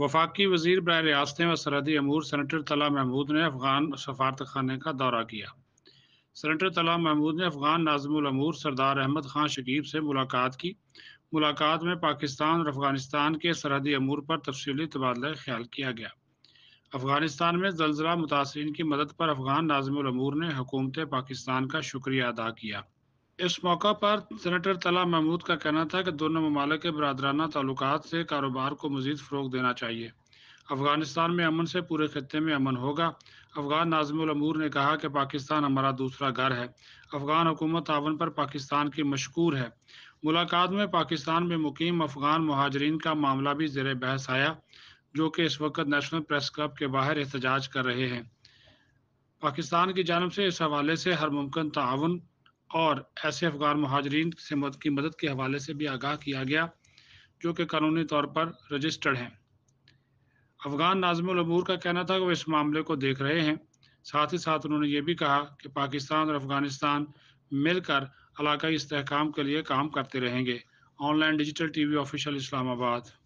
वफाकी वजीर बर रियातें व सरहदी अमूर सनेटर तला महमूद ने अफगान सफारत खाना का दौरा किया सनेटर तला महमूद ने अफगान नाजमूर सरदार अहमद खान शकीब से मुलाकात की मुलाकात में पाकिस्तान और अफगानिस्तान के सरहदी अमूर पर तफसली तबादला ख्याल किया गया अफगानिस्तान में जलजिला मुतासरी की मदद पर अफगान नाजमूर ने हुकूमत पाकिस्तान का शुक्रिया अदा किया इस मौका पर सेनेटर तला महमूद का कहना था कि दोनों ममालिक के बरदराना ताल्लुक से कारोबार को मजीद फ़रोग देना चाहिए अफगानिस्तान में अमन से पूरे खत्े में अमन होगा अफगान नाजमूर ने कहा कि पाकिस्तान हमारा दूसरा घर है अफगान हुकूमत तावन पर पाकिस्तान की मशहूर है मुलाकात में पाकिस्तान में मुकीम अफगान महाजरीन का मामला भी जेर बहस आया जो कि इस वक्त नेशनल प्रेस क्लब के बाहर एहतजाज कर रहे हैं पाकिस्तान की जानब से इस हवाले से हर मुमकिन ताउन और ऐसे अफगान महाजरीन से मद की मदद के हवाले से भी आगाह किया गया जो कि कानूनी तौर पर रजिस्टर्ड हैं अफगान नाजमूर का कहना था कि वह इस मामले को देख रहे हैं साथ ही साथ उन्होंने ये भी कहा कि पाकिस्तान और अफगानिस्तान मिलकर इलाकई इसकाम के लिए काम करते रहेंगे online digital TV official Islamabad